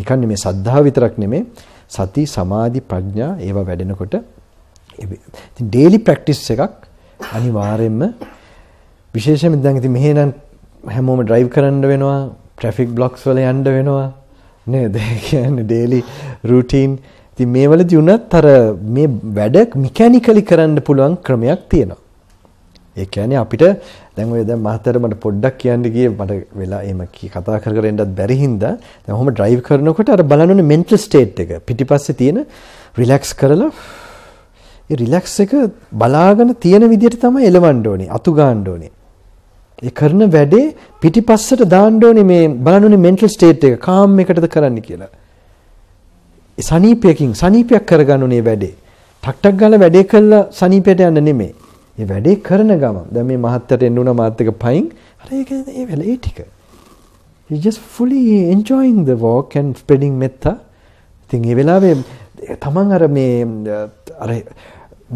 නිකන් නෙමෙයි සද්ධා විතරක් නෙමෙයි සති සමාධි ප්‍රඥා ඒවා වැඩෙනකොට ඉතින් ডেইলি ප්‍රැක්ටිස් එකක් අනිවාර්යයෙන්ම විශේෂයෙන්ම දැන් ඉතින් මෙහෙ නම් හැමෝම ඩ්‍රයිව් කරන්න වෙනවා ට්‍රැෆික් බ්ලොක්ස් වල යන්න වෙනවා නේද කියන්නේ ডেইলি රූටින් ඉතින් මේ වලදී උනත් අර මේ වැඩ මිකැනිකලි කරන්න පුළුවන් ක්‍රමයක් තියෙනවා ඒ කියන්නේ අපිට දැන් ඔය දැන් මහත්තයාට මට පොඩ්ඩක් කියන්න ගියේ මට වෙලා එහෙම කතා කර කර එන්නත් බැරි හින්දා දැන් ඔහොම drive කරනකොට අර බලනෝනේ mental state එක පිටිපස්සේ තියෙන relax කරලා ඒ relax එක බලාගෙන තියෙන විදිහට තමයි එලවන්න ඕනේ අතු ගන්න ඕනේ ඒ කරන වැඩේ පිටිපස්සට දාන්න ඕනේ මේ බලනුනේ mental state එක calm එකටද කරන්න කියලා. සනීපයකින් සනීපයක් කරගන්න ඕනේ වැඩේ. ටක් ටක් ගාලා වැඩේ කළා සනීපයට යන්න නෙමෙයි. මේ වැඩේ කරන ගමන් දැන් මේ මහත්තයට එන්න උන මාත් එක පයින් අර ඒක ඒ වෙලේ ටික he just fully enjoying the walk and spreading metta ඉතින් ඒ වෙලාවේ තමන් අර මේ අර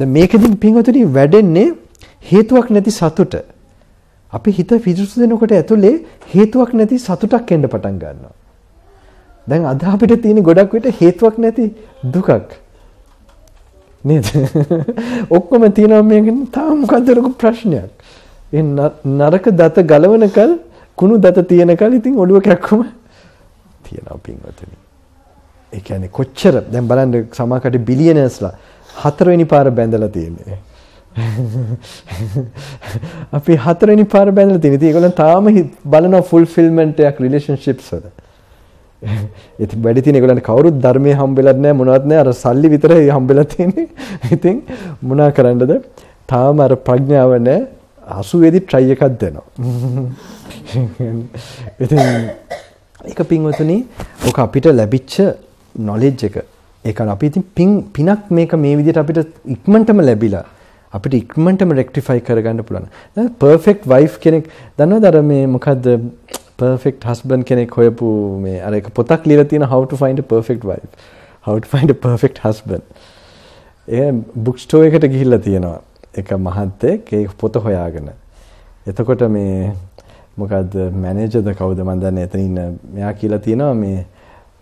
දැන් මේකෙදින් පින්වතුනි වැඩෙන්නේ හේතුවක් නැති සතුට අපි හිත පිරිසුදු වෙනකොට ඇතුලේ හේතුවක් නැති සතුටක් එන්න පටන් ගන්නවා දැන් අද අපිට තියෙන ගොඩක් විට හේතුවක් නැති දුකක් නේද? ඔක්කොම තියෙනවා මේකෙන් තාම මොකද්ද ලොකු ප්‍රශ්නයක්. ඒ නරක දත ගලවනකල් කුණු දත තියෙනකල් ඉතින් ඔළුව කැක්කම තියෙනවා පින්වතුනි. ඒ කියන්නේ කොච්චර දැන් බලන්න සමාකට බිලියනර්ස්ලා හතරවෙනි පාර බැඳලා තියෙන්නේ. අපි හතරවෙනි පාර බැඳලා තියෙන්නේ. ඉතින් ඒගොල්ලන් තාම බලනවා ෆුල්ෆිල්මන්ට් එකක් රිලේෂන්ෂිප්ස් වල. ඉතින් වැඩි තියෙන ඒගොල්ලන්ට කවුරුත් ධර්මයේ හම්බෙලත් නැහැ මොනවත් නැහැ අර සල්ලි විතරයි හම්බෙලා තියෙන්නේ. ඉතින් මොනා කරන්නද? තාම අර ප්‍රඥාව නැහැ. 80 වෙදි try එකක් දෙනවා. ඉතින් ඒක පින්වතුනි ඔක අපිට ලැබිච්ච knowledge එක. ඒක අපි ඉතින් පින් පිනක් මේක මේ විදිහට අපිට ඉක්මනටම ලැබිලා අපිට ඉක්මනටම රෙක්ටිෆයි කරගන්න පුළුවන්. දැන් perfect wife කෙනෙක් දන්නවද අර මේ මොකද්ද perfect husband කෙනෙක් හොයපු මේ අර එක පොතක් ලියලා තියෙන how to find a perfect wife how to find a perfect husband ඒ බුක් ස්ටෝර් එකට ගිහිල්ලා තියෙනවා එක මහත්තයෙක් ඒ පොත හොයාගෙන එතකොට මේ මොකද්ද මැනේජර්ද කවුද මන් දන්නේ එතන ඉන්න මෙයා කියලා තියෙනවා මේ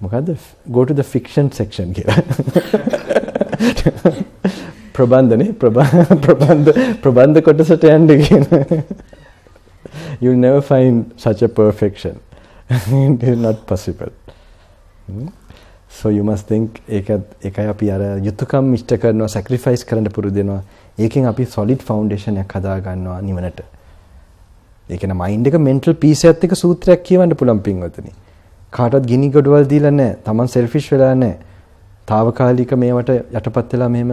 මොකද්ද go to the fiction section කියලා ප්‍රබන්ධනේ ප්‍රබන්ධ ප්‍රබන්ධ කොටසට යන්න කියන you'll never find such a perfection. it is not possible. Hmm? So you must think ඒකත් ඒකයි අපි අර යුතුයකම් ඉෂ්ට කරනවා sacrifice කරන්න පුරුදු වෙනවා. ඒකෙන් අපි solid foundation එකක් හදා ගන්නවා නිවනට. ඒ කියන්නේ මයින්ඩ් එක mental peace එකත් එක්ක සූත්‍රයක් කියවන්න පුළුවන් පින්වතුනි. කාටවත් ගිනි ගඩවල් දීලා නැහැ. Taman selfish වෙලා නැහැ. తాවකාලික මේවට යටපත් වෙලා මෙහෙම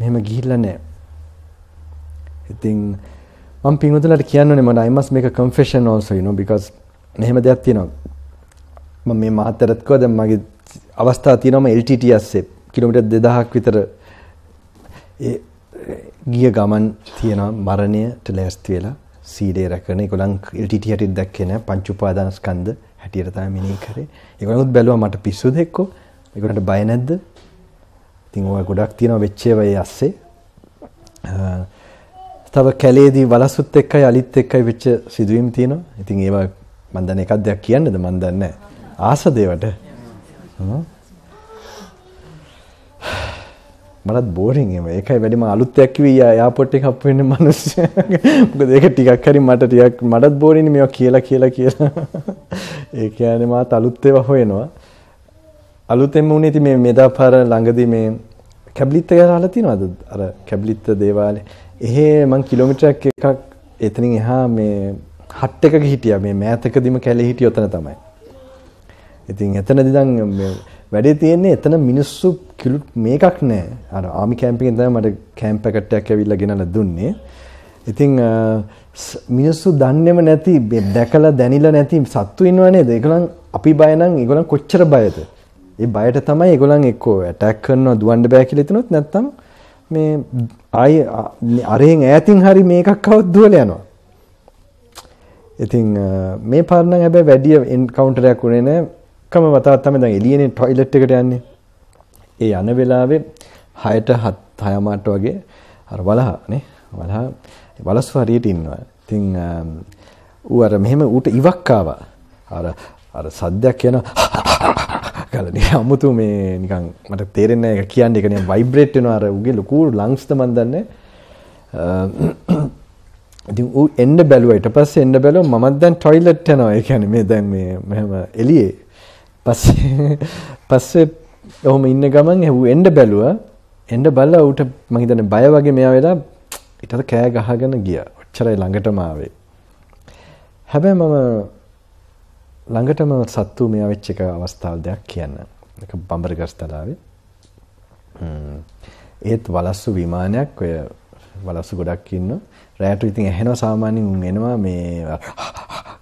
මෙහෙම ගිහිල්ලා නැහැ. ඉතින් මම පින්වතුන්ලට කියන්නුනේ මට I must make a confession also you know because මෙහෙම දෙයක් තියෙනවා මම මේ මාතරත් කව දැන් මගේ අවස්ථාව තියෙනවා මම LTT ඇස්සේ කිලෝමීටර් 2000ක් විතර ඒ ගිය ගමන් තියෙනවා මරණයට ලෑස්ති වෙලා සීලේ රැකගෙන ඒගොල්ලන් LTT හැටියට දැක්කේ නෑ පංච උපාදානස්කන්ධ හැටියට තමයි මෙනෙහි කරේ ඒගොල්ලොත් බැලුවා මට පිස්සුද එක්කෝ ඒගොල්ලන්ට බය නැද්ද ඉතින් ඔය ගොඩක් තියෙනවා වෙච්ච ඒවා ඒ ඇස්සේ තව කැලේදී වලසුත් එක්කයි අලිත් එක්කයි වෙච්ච සිදුවීම් තියෙනවා. ඉතින් ඒවා මම දැන් එකක් දෙයක් කියන්නද මම දන්නේ නැහැ. ආස දේවට. මරත් බෝරින් එම. ඒකයි වැඩිම අලුත් දෙයක් කිව්ව එයාපෝට් එකක් හප් වෙන්න මිනිස්සු. මොකද ඒක ටිකක් හරි මට ටිකක් මටත් බෝරින් මේවා කියලා කියලා කියලා. ඒ කියන්නේ මාත් අලුත් ඒවා හොයනවා. අලුතෙන්ම උනේ ඉතින් මේ මෙදාපාර ළඟදී මේ කැබ්ලිත් එක අහලා තිනවද? අර කැබ්ලිත් දේවාලේ එහෙ මං කිලෝමීටරයක් එකක් එතනින් එහා මේ හට් එකක හිටියා මේ මෑතකදීම කැලේ හිටිය ඔතන තමයි. ඉතින් එතනදී දැන් වැඩේ තියෙන්නේ එතන මිනිස්සු කිලු මේකක් නෑ. අර ආමි කැම්ප් එකෙන් තමයි මට කැම්ප් පැකට් එකක් ඇවිල්ලා ගෙනල්ලා දුන්නේ. ඉතින් මිනිස්සු දන්නේම නැති දැකලා දැනිලා නැති සත්තු ඉන්නව නේද? ඒගොල්ලන් අපි බය නම් ඒගොල්ලන් කොච්චර බයද? ඒ බයට තමයි ඒගොල්ලන් එක්කෝ ඇටැක් කරනවා දුවන්න බෑ කියලා හිතනොත් නැත්තම් මේ ආයි අරෙන් ඈතින් හරි මේකක් කවත් දුවල යනවා. ඉතින් මේ පාර නම් හැබැයි වැඩි එන්කවුන්ටර් එකක් උනේ නැහැ. කම වතාවක් තමයි දැන් එළියනේ ටොයිලට් එකට යන්නේ. ඒ යන වෙලාවේ 6ට 7 6මාට වගේ අර වලහ නේ. වලහ වලස්සු හරියට ඉන්නවා. ඉතින් ඌ අර මෙහෙම ඌට ඉවක් ආවා. අර අර සද්දයක් යනවා. කලන අමුතු මේ නිකන් මට තේරෙන්නේ නැහැ ඒක කියන්නේ ඒක නිකන් ভাইබ්‍රේට් වෙනවා අර උගේ ලොකු ලංග්ස් ද මන් දන්නේ ඉතින් ඌ එන්න බැලුවා ඊට පස්සේ එන්න බැලුවා මමත් දැන් টয়ලට් යනවා ඒ කියන්නේ මේ දැන් මේ මෙහෙම එළියේ පස්සේ පස්සේ ඔහොම ඉන්න ගමන් ඌ එන්න බැලුවා එන්න බලලා ඌට මං හිතන්නේ බය වගේ මෙයා වෙලා ඊටත් කෑ ගහගෙන ගියා ඔච්චරයි ළඟටම ආවේ හැබැයි මම ළඟටම සත්තු මෙයා වෙච්ච එක අවස්ථාවල් දෙයක් කියන්න. ඒක බඹරගස් තලාවේ. ඒත් වලස්සු විමානයක් ඔය වලස්සු ගොඩක් ඉන්න. රැයට ඉතින් ඇහෙනවා සාමාන්‍යයෙන් උන් එනවා මේ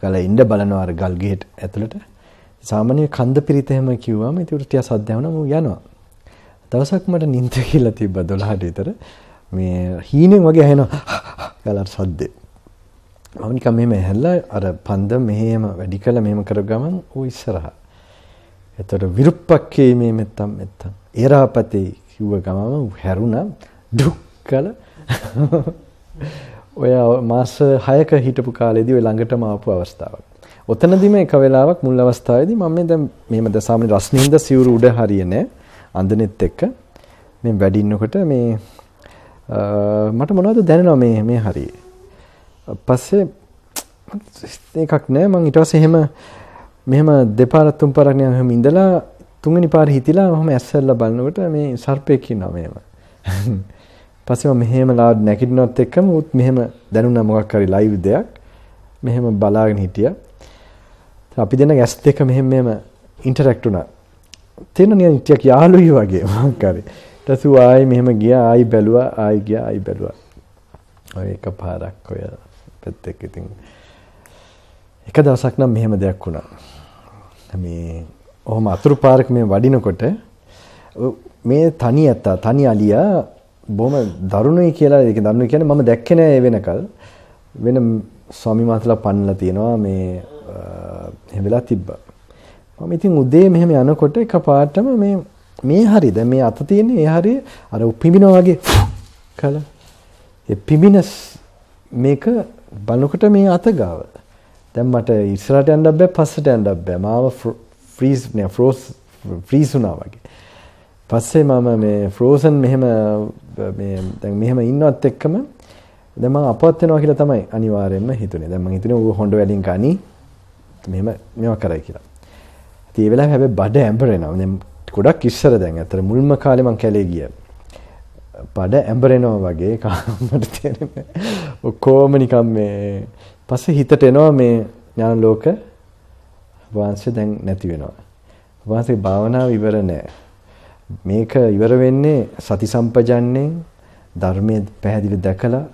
ගල ඉන්න බලනවා අර ගල් ගේට් ඇතුළට. සාමාන්‍ය කන්ද පිරිත එහෙම කිව්වම ඒක ටිකක් සද්ද වුණා යනවා. දවසක් මට නිින්ද කියලා තිබ්බා 12ට විතර. මේ හීනෙන් වගේ ඇහෙනවා ගලට සද්දේ. මම නිකන් මෙහෙම ඇහැල්ලා අර පන්ද මෙහෙම වැඩි කළ මෙහෙම කර ගමන් ඌ ඉස්සරහා. එතකොට විරුප්පක්කේ මේ මෙත්තම් මෙත්තම්. ඒරාපතේ කිව්ව ගමම ඌ හැරුණා දුක්කල. ඔය මාස 6ක හිටපු කාලේදී ඔය ළඟටම ආපු අවස්ථාවක්. ඔතනදිම එක වෙලාවක් මුල් අවස්ථාවේදී මම මේ දැන් මෙහෙම දැන් සාමාන්‍ය රස්නින්ද සිවුරු උඩ හරියනේ අඳනෙත් එක්ක මම වැඩි ඉන්නකොට මේ මට මොනවද දැනෙනවා මේ මේ හරියේ පස්සේ එකක් නෑ මං ඊට පස්සේ එහෙම මෙහෙම දෙපාරක් තුන් පාරක් නිකන් එහෙම ඉඳලා තුන්වෙනි පාරේ හිතිලා මම ඇස්සල්ලා බලනකොට මේ සර්පෙක් ඉන්නවා මෙහෙම. පස්සේ මම මෙහෙම ලා නැගිටිනවත් එක්කම උත් මෙහෙම දැනුණා මොකක් හරි ලයිව් දෙයක්. මෙහෙම බලාගෙන හිටියා. අපි දෙන්න ඇස් දෙක මෙහෙම මෙහෙම ඉන්ටරැක්ට් වුණා. තේන නිකන් ටිකක් යාළුවයි වගේ මං කරේ. ඊට පස්සේ ආයි මෙහෙම ගියා ආයි බැලුවා ආයි ගියා ආයි බැලුවා. ඔය එකපාරක් ඔය පැත්තෙක් ඉතින් එක දවසක් නම් මෙහෙම දෙයක් වුණා. මේ ඔහොම අතුරු පාරක මේ වඩිනකොට මේ තනි ඇත්තා තනි අලියා බොහොම දරුණුයි කියලා ඒක දරුණු කියන්නේ මම දැක්කේ නෑ වෙනකල් වෙන ස්වාමි මාතලා පන්නලා තියෙනවා මේ එහෙම වෙලා තිබ්බා. මම ඉතින් උදේ මෙහෙම යනකොට එකපාරටම මේ මේ හරිද මේ අත තියෙන ඒ හරිය අර පිඹිනා වගේ කල ඒ පිඹිනස් මේක බලනකොට මේ අත ගාව. දැන් මට ඉස්සරහට යන්නත් බෑ පස්සට යන්නත් බෑ. මාව ෆ්‍රීස් නේ ෆ්‍රෝස් ෆ්‍රීස් වුණා වගේ. පස්සේ මම මේ ෆ්‍රෝසන් මෙහෙම මේ දැන් මෙහෙම ඉන්නවත් එක්කම දැන් මම අපවත් වෙනවා කියලා තමයි අනිවාර්යයෙන්ම හිතුනේ. දැන් මම හිතුනේ ඌ හොඬ වැඩින් කණි මෙහෙම මේවා කරයි කියලා. ඉතින් ඒ වෙලාවේ හැබැයි බඩ ඇඹරෙනවා. දැන් ගොඩක් ඉස්සර දැන් අතර මුල්ම කාලේ මම කැලේ ගියා. බඩ ඇඹරෙනවා වගේ කාමට තේරෙන ඔක්කොම නිකන් මේ පස්සේ හිතට එනවා මේ ඥාන ලෝක වංශය දැන් නැති වෙනවා. වංශේ භාවනාව ඉවර නෑ. මේක ඉවර වෙන්නේ සති සම්පජන්ණයෙන් ධර්මයේ පැහැදිලි දැකලා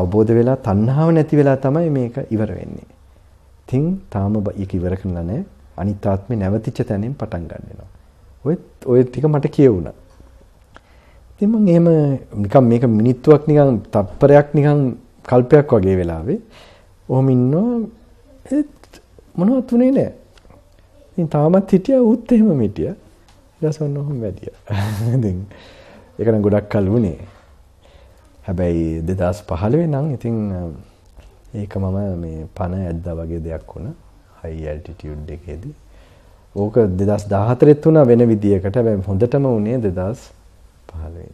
අවබෝධ වෙලා තණ්හාව නැති වෙලා තමයි මේක ඉවර වෙන්නේ. තින් තාම ඒක ඉවර කරලා නැහැ. අනිත් ආත්මේ නැවතිච්ච තැනින් පටන් ගන්නවා. ඔය ඔය ටික මට කියවුණා. ඉතින් මම එහෙම නිකන් මේක මිනිත්තුවක් නිකන් තප්පරයක් නිකන් කල්පයක් වගේ වෙලාවේ ඔහොම ඉන්නවා මොනවත් උනේ නැහැ. ඉතින් තාමත් හිටියා ඌත් එහෙම හිටියා. ඊට පස්සේ ඔන්න ඔහොම වැඩියා. ඉතින් ඒක නම් ගොඩක් කල් වුණේ. හැබැයි 2015 නම් ඉතින් ඒක මම මේ පණ ඇද්දා වගේ දෙයක් වුණා. high altitude එකේදී. ඕක 2014 තුන වෙන විදියකට හැබැයි හොඳටම උනේ 2000八零。